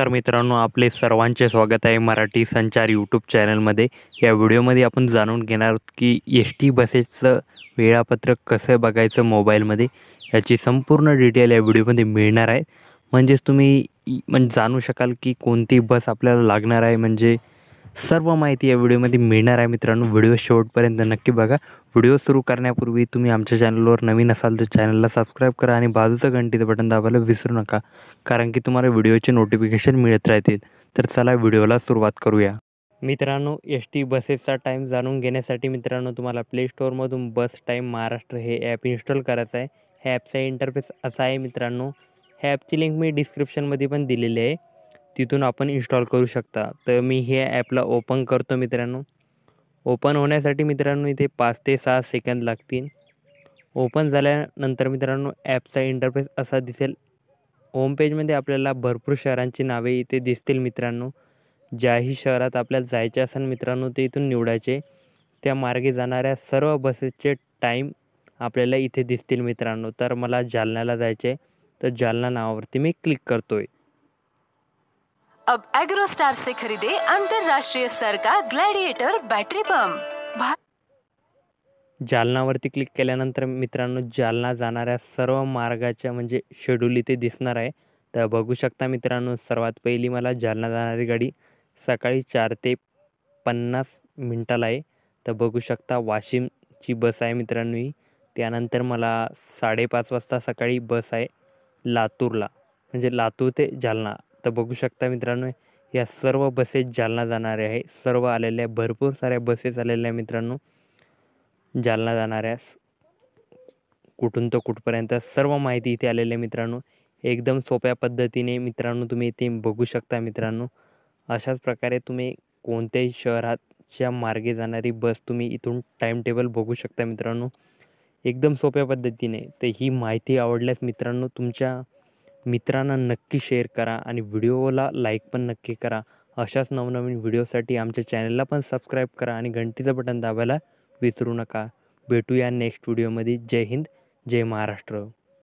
नमस्कार मित्रांनो आपले सर्वांचे स्वागत आहे मराठी संचार यूट्यूब चॅनलमध्ये या व्हिडिओमध्ये आपण जाणून घेणार आहोत की एस टी बसेसचं वेळापत्रक कसं बघायचं मोबाईलमध्ये याची संपूर्ण डिटेल या व्हिडिओमध्ये मिळणार आहे म्हणजेच तुम्ही म्हणजे जाणू शकाल की कोणती बस आपल्याला लागणार आहे म्हणजे सर्व माहिती या व्हिडिओमध्ये मिळणार आहे मित्रांनो व्हिडिओ शेवटपर्यंत नक्की बघा व्हिडिओ सुरू करण्यापूर्वी तुम्ही आमच्या चॅनलवर नवीन असाल तर चॅनलला सबस्क्राईब करा आणि बाजूचं घंटीचं बटन दाबायला विसरू नका कारण की तुम्हाला व्हिडिओचे नोटिफिकेशन मिळत राहतील तर चला व्हिडिओला सुरुवात करूया मित्रांनो एस टी बसेसचा टाईम जाणून घेण्यासाठी मित्रांनो तुम्हाला प्ले स्टोअरमधून बस टाईम महाराष्ट्र हे ॲप इन्स्टॉल करायचं आहे ह्या ॲपचा इंटरफेस असा आहे मित्रांनो ह्या ॲपची लिंक मी डिस्क्रिप्शनमध्ये पण दिलेली आहे तिथून आपण इन्स्टॉल करू शकता तर मी हे ॲपला ओपन करतो मित्रांनो ओपन होण्यासाठी मित्रांनो इथे पाच ते सहा सेकंद लागतील ओपन झाल्यानंतर मित्रांनो ॲपचा इंटरफेस असा दिसेल होमपेजमध्ये आपल्याला भरपूर शहरांची नावे इथे दिसतील मित्रांनो ज्याही शहरात आपल्याला जायचे असेल मित्रांनो ते इथून निवडायचे त्या मार्गे जाणाऱ्या सर्व बसेसचे टाईम आपल्याला इथे दिसतील मित्रांनो तर मला जालन्याला जायचे तर जालना नावावरती मी क्लिक करतो आहे अब एग्रो स्टार से खरीदे अंतरराष्ट्रीय स्तर का ग्लॅडिएटर बॅटरी पंप जालनावरती क्लिक केल्यानंतर मित्रांनो जालना जाणाऱ्या सर्व मार्गाच्या म्हणजे शेड्यूल इथे दिसणार आहे तर बघू शकता मित्रांनो सर्वात पहिली मला जालना जाणारी गाडी सकाळी चार ते पन्नास मिनटाला आहे तर बघू शकता वाशिमची बस आहे मित्रांनो ही त्यानंतर मला साडेपाच वाजता सकाळी बस आहे लातूरला म्हणजे लातूर ते जालना तर बघू शकता मित्रांनो या सर्व बसेस जालना जाणाऱ्या आहे सर्व आलेल्या भरपूर साऱ्या बसेस आलेल्या मित्रांनो जालना जाणाऱ्या कुठून तर कुठपर्यंत सर्व माहिती इथे आलेल्या आहे मित्रांनो एकदम सोप्या पद्धतीने मित्रांनो तुम्ही इथे बघू शकता मित्रांनो अशाच प्रकारे तुम्ही कोणत्याही शहराच्या मार्गे जाणारी बस तुम्ही इथून टाईमटेबल टेबल बघू शकता मित्रांनो एकदम सोप्या पद्धतीने तर ही माहिती आवडल्यास मित्रांनो तुमच्या मित्रांना नक्की शेअर करा आणि व्हिडिओला लाईक पण नक्की करा अशाच नवनवीन व्हिडिओसाठी आमच्या चॅनलला पण सबस्क्राईब करा आणि घंटीचं बटन दाबायला विसरू नका भेटूया नेक्स्ट व्हिडिओमध्ये जय हिंद जय महाराष्ट्र